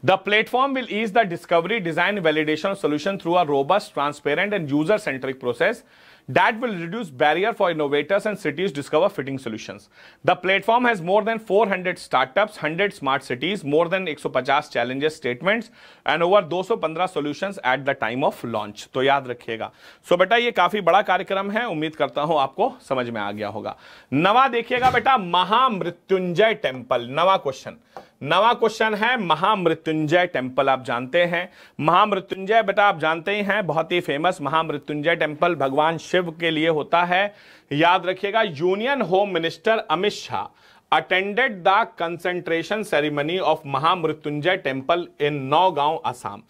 The platform will ease the discovery, design, validation of solution through a robust, transparent, and user-centric process that will reduce barrier for innovators and cities discover fitting solutions. The platform has more than 400 startups, 100 smart cities, more than 150 challenges statements and over 215 solutions at the time of launch. So, याद रखिएगा. So बेटा ये काफी बड़ा कार्यक्रम है. उम्मीद करता हूं आपको समझ में आ गया होगा. नवा देखिएगा बेटा महामृत्युंजय टेम्पल. नवा क्वेश्चन. नवा क्वेश्चन है महामृत्युंजय टेम्पल आप जानते हैं महामृत्युंजय बेटा आप जानते ही हैं बहुत ही फेमस महामृत्युंजय टेम्पल भगवान शिव के लिए होता है याद रखिएगा union home minister Amit Shah attended the concentration ceremony of Mahamrityunjaya temple in Nagaon Assam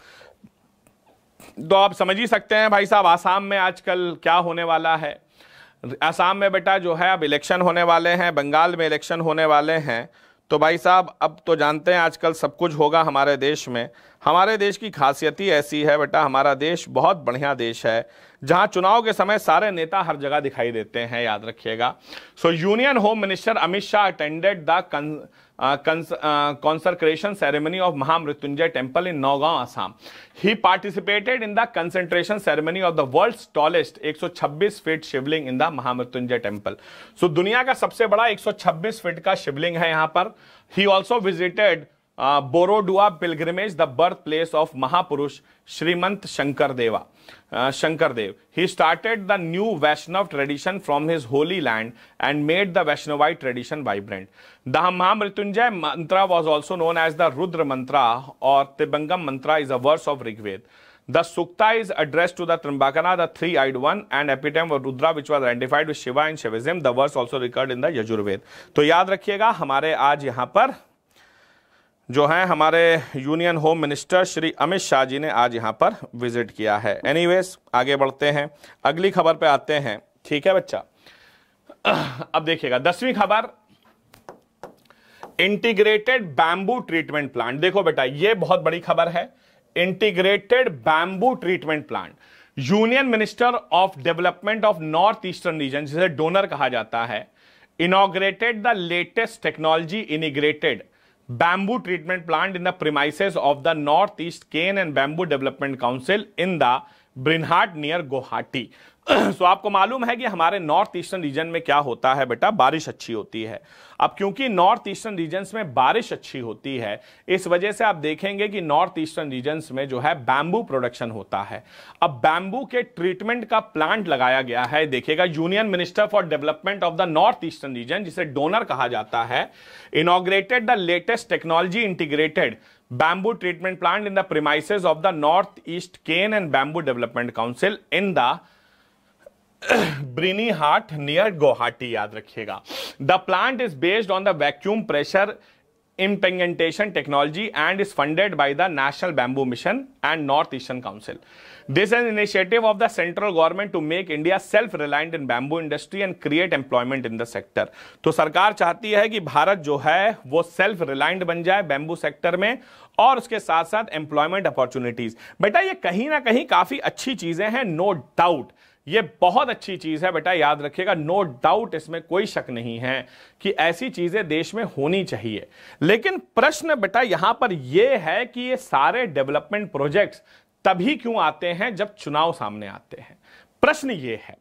तो आप समझ ही सकते हैं भाई साहब आसाम में आजकल क्या होने वाला है आसाम में बेटा जो है अब इलेक्शन होने वाले हैं बंगाल में इलेक्शन होने वाले हैं तो भाई साहब अब तो जानते हैं आजकल सब कुछ होगा हमारे देश में हमारे देश की खासियत ही ऐसी है बेटा हमारा देश बहुत बढ़िया देश है जहां चुनाव के समय सारे नेता हर जगह दिखाई देते हैं याद रखिएगा so union home minister Amit Shah attended the of Mahamrityunjaya temple in Nagaon Assam he participated in the in ceremony of the world tallest एक सौ 126 feet Shivling in the Mahamrityunjaya temple so दुनिया का सबसे बड़ा 126 फीट का शिवलिंग है यहां पर he also visited Borduwa pilgrimage the birth place of Mahapurush Shrimanta Sankar Deva Sankar Dev he started the new Vaishnav tradition from his holy land and made the Vaishnavite tradition vibrant the Mahamrityunjaya mantra was also known as the Rudra mantra और Tryambakam mantra is a verse of Rigveda the sukta is address to the Tryambaka the three eyed one and epithet of Rudra, which was identified with Shiva in Shivism. The verse also recurred in the तो याद रखिएगा हमारे आज यहाँ पर जो हैं हमारे union home minister Shri Amit Shah ji ने आज यहाँ पर विजिट किया है एनीवेज आगे बढ़ते हैं अगली खबर पे आते हैं ठीक है बच्चा अब देखिएगा दसवीं खबर इंटीग्रेटेड बैम्बू ट्रीटमेंट प्लांट देखो बेटा ये बहुत बड़ी खबर है integrated bamboo treatment plant union minister of development of north eastern region जिसे डोनर कहा जाता है inaugurated the latest technology integrated bamboo treatment plant in the premises of the Northeast Cane and Bamboo Development Council in the Brinhat near Guwahati. So आपको मालूम है कि हमारे north eastern reason में क्या होता है बेटा बारिश अच्छी होती है अब क्योंकि नॉर्थ ईस्टर्न रीजन में बारिश अच्छी होती है इस वजह से आप देखेंगे कि नॉर्थ ईस्टर्न रीजन्स में जो है बैम्बू प्रोडक्शन होता है अब बैम्बू के ट्रीटमेंट का प्लांट लगाया गया है देखिएगा union minister for development of the north eastern region जिसे डोनर कहा जाता है inaugurated the latest technology integrated treatment plant in the premises of the north east cane and bamboo development council in the Byrnihat near Guwahati याद रखिएगा the plant is based on the vacuum pressure impregnation technology and is funded by the national bamboo mission and north eastern council this an initiative of the central government to make India self reliant in bamboo industry and create employment in the sector तो सरकार चाहती है कि भारत जो है वो self reliant बन जाए बैम्बू सेक्टर में और उसके साथ साथ एम्प्लॉयमेंट अपॉर्चुनिटीज बेटा ये कहीं ना कहीं काफी अच्छी चीजें हैं नो डाउट ये बहुत अच्छी चीज है बेटा याद रखिएगा नो डाउट इसमें कोई शक नहीं है कि ऐसी चीजें देश में होनी चाहिए लेकिन प्रश्न बेटा यहां पर यह है कि ये सारे डेवलपमेंट प्रोजेक्ट्स तभी क्यों आते हैं जब चुनाव सामने आते हैं प्रश्न ये है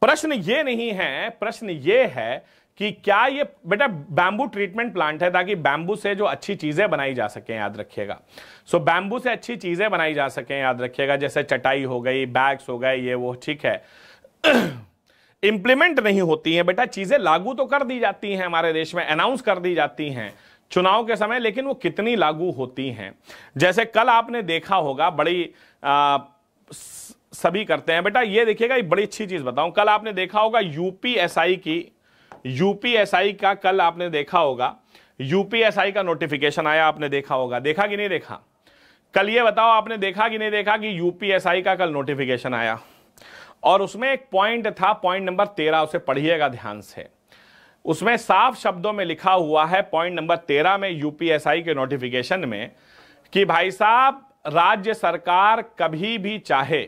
प्रश्न ये नहीं है प्रश्न ये है कि क्या ये बेटा बैंबू ट्रीटमेंट प्लांट है ताकि बैंबू से जो अच्छी चीज़ें बनाई जा सकें याद रखिएगा सो so, से अच्छी चीज़ें बनाई जा सकें याद रखिएगा जैसे चटाई हो गई बैग्स हो गए ये वो ठीक है इंप्लीमेंट नहीं होती है बेटा चीज़ें लागू तो कर दी जाती हैं हमारे देश में अनाउंस कर दी जाती हैं चुनाव के समय लेकिन वो कितनी लागू होती हैं जैसे कल आपने देखा होगा बड़ी आ, सभी करते हैं बेटा ये देखिएगा ये बड़ी अच्छी चीज़ बताऊं कल आपने देखा होगा यूपीएसआई की यूपीएसआई का कल आपने देखा होगा यूपीएसआई का नोटिफिकेशन आया आपने देखा होगा देखा कि नहीं देखा कल ये बताओ आपने देखा कि नहीं देखा कि यूपीएसआई का कल नोटिफिकेशन आया और उसमें एक पॉइंट था पॉइंट नंबर तेरह उसे पढ़िएगा ध्यान से उसमें साफ शब्दों में लिखा हुआ है पॉइंट नंबर तेरह में यूपीएसआई के नोटिफिकेशन में कि भाई साहब राज्य सरकार कभी भी चाहे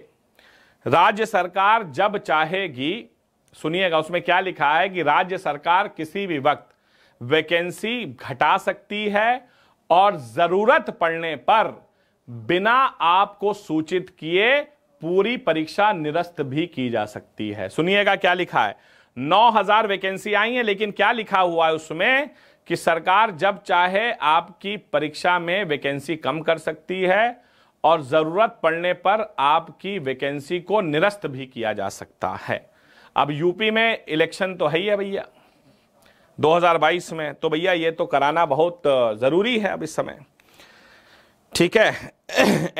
राज्य सरकार जब चाहेगी सुनिएगा उसमें क्या लिखा है कि राज्य सरकार किसी भी वक्त वैकेंसी घटा सकती है और जरूरत पड़ने पर बिना आपको सूचित किए पूरी परीक्षा निरस्त भी की जा सकती है सुनिएगा क्या लिखा है 9000 वैकेंसी आई है लेकिन क्या लिखा हुआ है उसमें कि सरकार जब चाहे आपकी परीक्षा में वैकेंसी कम कर सकती है और जरूरत पड़ने पर आपकी वैकेंसी को निरस्त भी किया जा सकता है अब यूपी में इलेक्शन तो है ही है भैया 2022 में तो भैया ये तो कराना बहुत ज़रूरी है अब इस समय ठीक है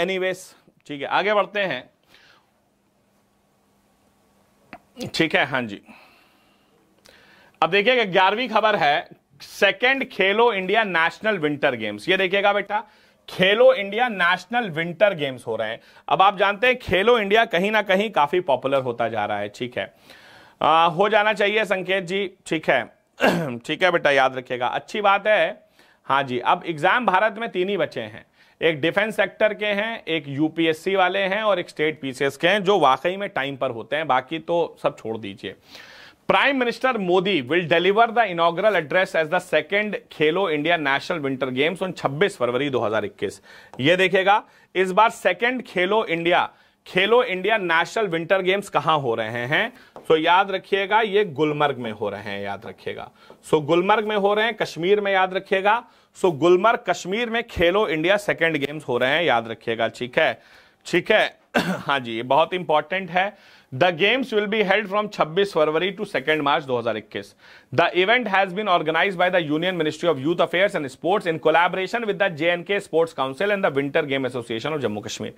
एनीवेज ठीक है आगे बढ़ते हैं ठीक है हाँ जी अब देखिएगा ग्यारहवीं खबर है second Khelo India national winter games ये देखिएगा बेटा खेलो इंडिया नेशनल विंटर गेम्स हो रहे हैं अब आप जानते हैं खेलो इंडिया कहीं ना कहीं काफी पॉपुलर होता जा रहा है ठीक है आ, हो जाना चाहिए संकेत जी ठीक है ठीक है बेटा याद रखिएगा अच्छी बात है हाँ जी अब एग्जाम भारत में तीन ही बच्चे हैं एक डिफेंस सेक्टर के हैं एक यूपीएससी वाले हैं और एक स्टेट पीसीएस के हैं जो वाकई में टाइम पर होते हैं बाकी तो सब छोड़ दीजिए prime minister Modi will deliver the inaugural address as the second Khelo India national winter games on 26 February 2021 ये देखेगा इस बार second Khelo India Khelo India national winter games कहां हो रहे हैं सो याद रखिएगा ये गुलमर्ग में हो रहे हैं याद रखिएगा सो गुलमर्ग में हो रहे हैं कश्मीर में याद रखिएगा सो गुलमर्ग कश्मीर में खेलो इंडिया सेकेंड गेम्स हो रहे हैं याद रखिएगा ठीक है ठीक है हाँ जी ये बहुत इंपॉर्टेंट है The games will be held from 26 February to 2nd March 2021. The event has been organized by the Union Ministry of Youth Affairs and Sports in collaboration with the JNK Sports Council and the Winter Game Association of Jammu Kashmir.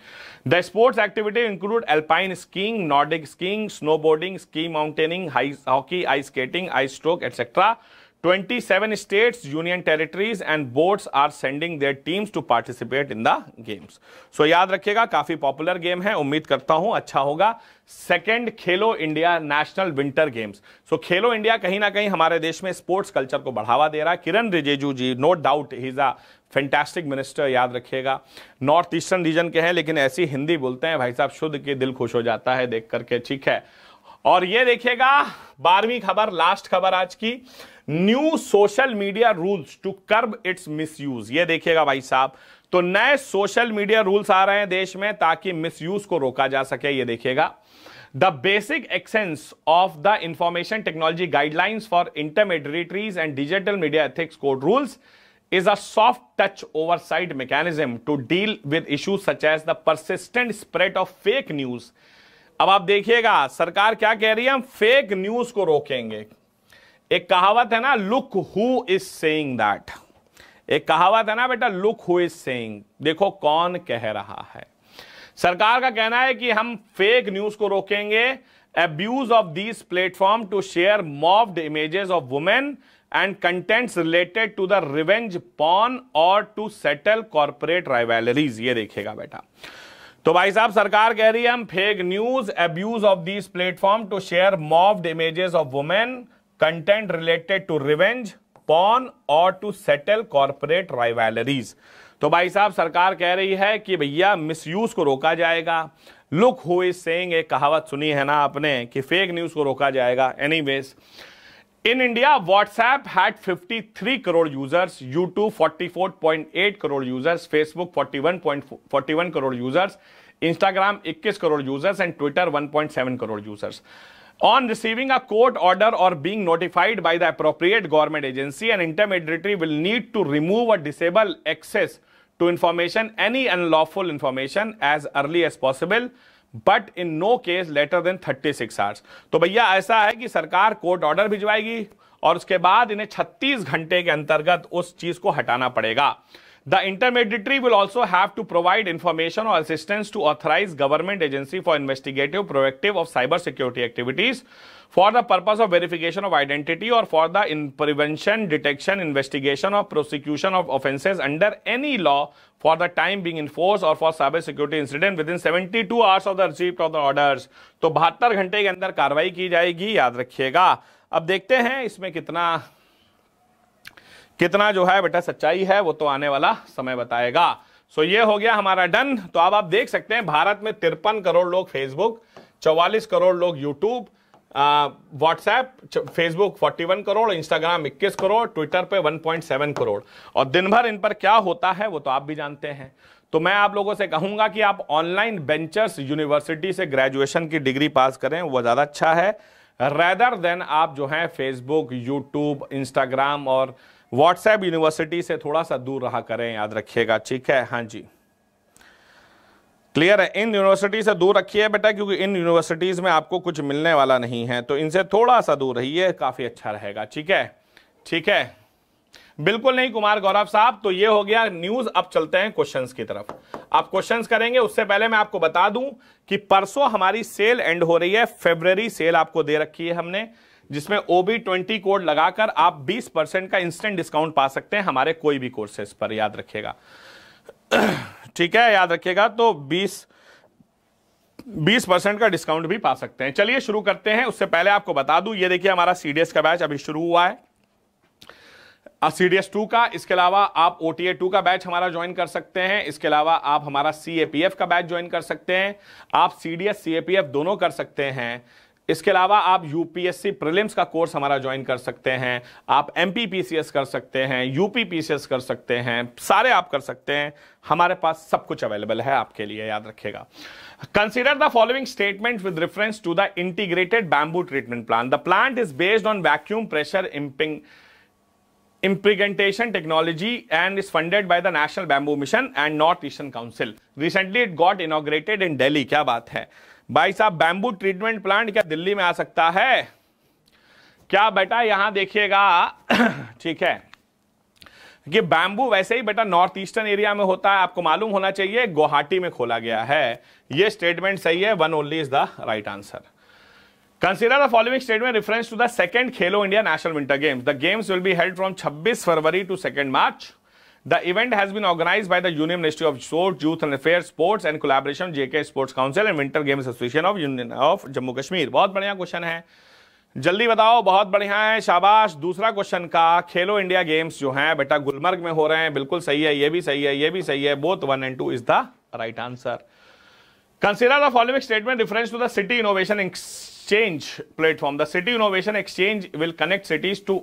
The sports activities include alpine skiing, Nordic skiing, snowboarding, ski mountaineering, hockey, ice skating, ice stroke, etc. 27 states, union territories and boards are sending their teams to participate in the games. So याद रखिएगा काफी popular game है उम्मीद करता हूं अच्छा होगा second Khelo India national winter games so Khelo India कहीं ना कहीं हमारे देश में स्पोर्ट्स कल्चर को बढ़ावा दे रहा है Kiren Rijiju ji no doubt is a fantastic minister याद रखिएगा नॉर्थ ईस्टर्न रीजन के हैं लेकिन ऐसी हिंदी बोलते हैं भाई साहब शुद्ध के दिल खुश हो जाता है देख करके ठीक है और ये देखिएगा बारहवीं खबर लास्ट खबर आज की new social media rules to curb its misuse ये देखिएगा भाई साहब तो नए सोशल मीडिया रूल्स आ रहे हैं देश में ताकि मिसयूज को रोका जा सके ये देखिएगा the basic essence of the information technology guidelines for intermediaries and digital media ethics code rules is a soft touch oversight mechanism to deal with issues such as the persistent spread of fake news अब आप देखिएगा सरकार क्या कह रही है हम fake news को रोकेंगे एक कहावत है ना look who is saying that एक कहावत है ना बेटा लुक हु इज सेइंग देखो कौन कह रहा है सरकार का कहना है कि हम फेक न्यूज को रोकेंगे abuse of these platform to share morphed images of women and contents related to the revenge porn और टू सेटल कॉरपोरेट राइवेलरीज ये देखेगा बेटा तो भाई साहब सरकार कह रही है हम fake news abuse of this platform to share morphed images of women content related to revenge porn और टू सेटल कॉरपोरेट राइवेलरीज तो भाई साहब सरकार कह रही है कि भैया मिसयूज को रोका जाएगा लुक हुई सेंग एक कहावत सुनी है ना आपने कि फेक न्यूज को रोका जाएगा any In India, WhatsApp had 53 crore users, YouTube 44.8 crore users, Facebook 41.41 crore users, Instagram 21 crore users and Twitter 1.7 crore users. On receiving a court order or being notified by the appropriate government agency, an intermediary will need to remove or disable access to information, any unlawful information as early as possible. But in no case later than 36 six hours तो भैया ऐसा है कि सरकार court order भिजवाएगी और उसके बाद इन्हें 36 घंटे के अंतर्गत उस चीज को हटाना पड़ेगा The intermediary will also have to provide information or assistance to authorized government agency for investigative proactive of cyber security activities for the purpose of verification of identity or for the in prevention, detection, investigation or prosecution of offenses under any law for the time being enforced or for cyber security incident within 72 hours of the receipt of the orders. to 72 ghante ke andar karwai ki jayegi yaad rakhiyega ab dekhte hain isme kitna कितना जो है बेटा सच्चाई है वो तो आने वाला समय बताएगा सो ये हो गया हमारा डन तो अब आप देख सकते हैं भारत में तिरपन करोड़ लोग फेसबुक चौवालीस करोड़ लोग YouTube WhatsApp Facebook 41 crore Instagram 21 crore Twitter पे 1.7 करोड़ और दिन भर इन पर क्या होता है वो तो आप भी जानते हैं तो मैं आप लोगों से कहूंगा कि आप ऑनलाइन बेंचर्स यूनिवर्सिटी से ग्रेजुएशन की डिग्री पास करें वो ज़्यादा अच्छा है रेदर देन आप जो है फेसबुक यूट्यूब इंस्टाग्राम और uh, व्हाट्सएप यूनिवर्सिटी से थोड़ा सा दूर रहा करें याद रखिएगा ठीक है हाँ जी क्लियर है इन यूनिवर्सिटी से दूर रखिए बेटा क्योंकि इन यूनिवर्सिटीज़ में आपको कुछ मिलने वाला नहीं है तो इनसे थोड़ा सा दूर रहिए काफ़ी अच्छा रहेगा ठीक है ठीक है बिल्कुल नहीं कुमार गौरव साहब तो ये हो गया न्यूज अब चलते हैं क्वेश्चंस की तरफ आप क्वेश्चंस करेंगे उससे पहले मैं आपको बता दूं कि परसों हमारी सेल एंड हो रही है फेबररी सेल आपको दे रखी है हमने जिसमें ओबी ट्वेंटी कोड लगाकर आप 20 परसेंट का इंस्टेंट डिस्काउंट पा सकते हैं हमारे कोई भी कोर्सेज पर याद रखिएगा ठीक है याद रखिएगा तो 20 बीस परसेंट का डिस्काउंट भी पा सकते हैं चलिए शुरू करते हैं उससे पहले आपको बता दूं ये देखिए हमारा सीडीएस का बैच अभी शुरू हुआ है सीडीएस टू का इसके अलावा आप ओ टी ए टू का बैच हमारा ज्वाइन कर सकते हैं इसके अलावा आप हमारा सी ए पी एफ का बैच ज्वाइन कर सकते हैं आप C D C A P F दोनों कर सकते हैं इसके अलावा आप यूपीएससी प्रीलिम्स का कोर्स हमारा ज्वाइन कर सकते हैं आप एमपीपीसीएस कर सकते हैं यूपीपीसीएस कर सकते हैं सारे आप कर सकते हैं हमारे पास सब कुछ अवेलेबल है आपके लिए याद रखिएगा consider the following statement with reference to the integrated bamboo treatment plant the plant is based on vacuum pressure imping impregnatation technology and is funded by the national bamboo mission and north eastern council recently it got inaugurated in Delhi क्या बात है भाई साहब bamboo treatment plant क्या दिल्ली में आ सकता है क्या बेटा यहां देखिएगा ठीक है कि बैंबू वैसे ही बेटा नॉर्थ ईस्टर्न एरिया में होता है आपको मालूम होना चाहिए गुवाहाटी में खोला गया है यह स्टेटमेंट सही है one only is the right answer consider the following statement reference to the second Khelo India national winter games the games will be held from 26 February to second March The event has been organized by the Union Ministry of Sport, Youth and Affairs, Sports and Collaboration, JK Sports Council and Winter Games Association of Union of Jammu Kashmir. बहुत बढ़िया question है जल्दी बताओ बहुत बढ़िया है शाबाश दूसरा क्वेश्चन का खेलो इंडिया गेम्स जो है बेटा गुलमर्ग में हो रहे हैं बिल्कुल सही है ये भी सही है ये भी सही है both one and two is the right answer consider the following statement reference to the city innovation exchange platform the city innovation exchange will connect cities to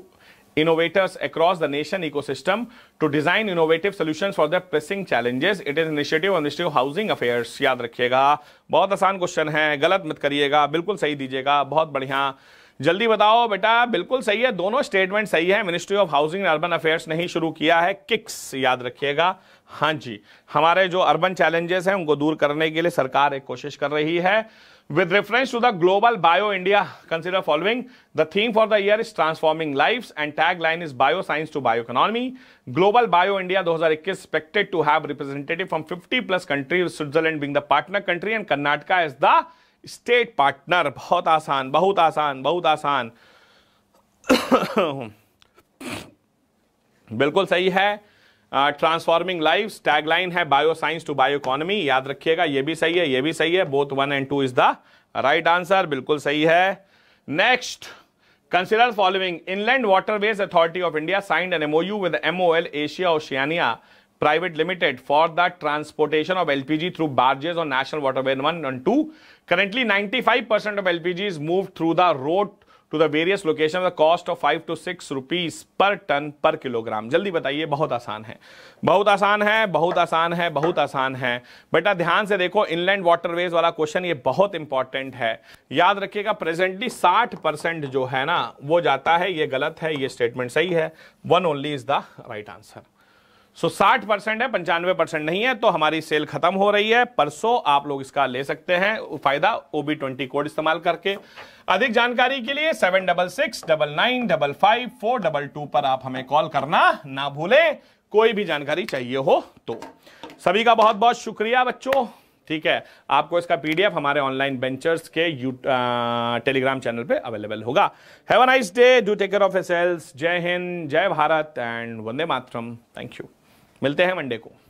innovators across the nation ecosystem to design innovative solutions for the pressing challenges. It is initiative on Ministry of Housing Affairs. याद रखिएगा बहुत आसान question है गलत मत करिएगा बिल्कुल सही दीजिएगा बहुत बढ़िया जल्दी बताओ बेटा बिल्कुल सही है दोनों स्टेटमेंट सही है ministry of housing and urban affairs ने ही शुरू किया है किक्स याद रखिएगा हाँ जी हमारे जो अर्बन चैलेंजेस हैं उनको दूर करने के लिए सरकार एक कोशिश कर रही है with reference to the global bio india consider following the theme for the year is transforming lives and tagline is bioscience to bioeconomy global bio india 2021 expected to have representative from 50 plus countries switzerland being the partner country and karnataka as the state partner bahut aasan bahut aasan bahut aasan बिल्कुल सही है transforming life tagline है bio science to bio economy याद रखिएगा ये भी सही है ये भी सही है both one and two is the right answer बिल्कुल सही है next consider following inland waterways authority of India signed an MOU with MOL Asia Oceania the transportation of LPG through barges और national water on one and two currently ninety five percent of LPG is move through the road to the various location the cost of five to six rupees per ton per kilogram जल्दी बताइए बहुत आसान है बहुत आसान है बहुत आसान है बहुत आसान है बेटा ध्यान से देखो इनलैंड वाटरवेज वाला क्वेश्चन ये बहुत इंपॉर्टेंट है याद रखिएगा प्रेजेंटली साठ परसेंट जो है ना वो जाता है ये गलत है ये स्टेटमेंट सही है one only is the right answer so साठ परसेंट है पंचानवे परसेंट नहीं है तो हमारी सेल खत्म हो रही है परसों आप लोग इसका ले सकते हैं फायदा ओबी ट्वेंटी कोड इस्तेमाल करके अधिक जानकारी के लिए seven double six double nine double five four double two पर आप हमें कॉल करना ना भूलें कोई भी जानकारी चाहिए हो तो सभी का बहुत बहुत शुक्रिया बच्चों ठीक है आपको इसका पीडीएफ हमारे ऑनलाइन बेंचर्स के यू टेलीग्राम चैनल पे अवेलेबल होगा have a nice day do take care of एस जय हिंद जय भारत एंड वंदे मातरम थैंक यू मिलते हैं मंडे को